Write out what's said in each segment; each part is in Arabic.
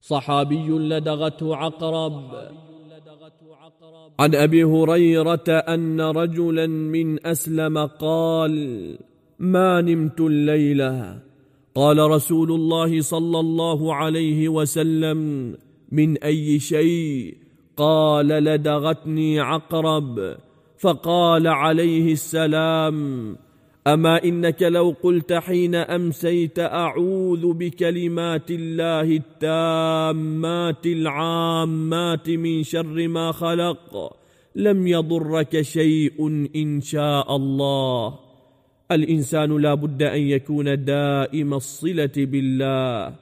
صحابي لدغته عقرب عن ابي هريره ان رجلا من اسلم قال ما نمت الليله قال رسول الله صلى الله عليه وسلم من اي شيء قال لدغتني عقرب فقال عليه السلام اما انك لو قلت حين امسيت اعوذ بكلمات الله التامات العامات من شر ما خلق لم يضرك شيء ان شاء الله الانسان لا بد ان يكون دائم الصله بالله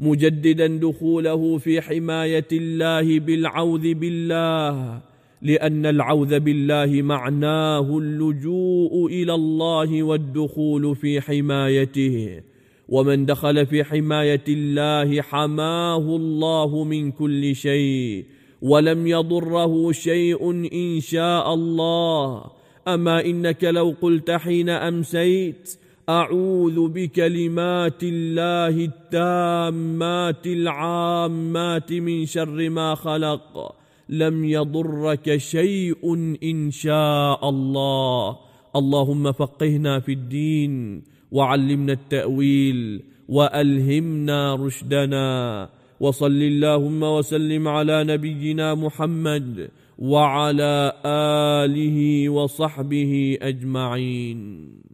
مجددا دخوله في حمايه الله بالعوذ بالله لأن العوذ بالله معناه اللجوء إلى الله والدخول في حمايته ومن دخل في حماية الله حماه الله من كل شيء ولم يضره شيء إن شاء الله أما إنك لو قلت حين أمسيت أعوذ بكلمات الله التامات العامات من شر ما خلق لم يضرك شيء ان شاء الله اللهم فقهنا في الدين وعلمنا التاويل والهمنا رشدنا وصل اللهم وسلم على نبينا محمد وعلى اله وصحبه اجمعين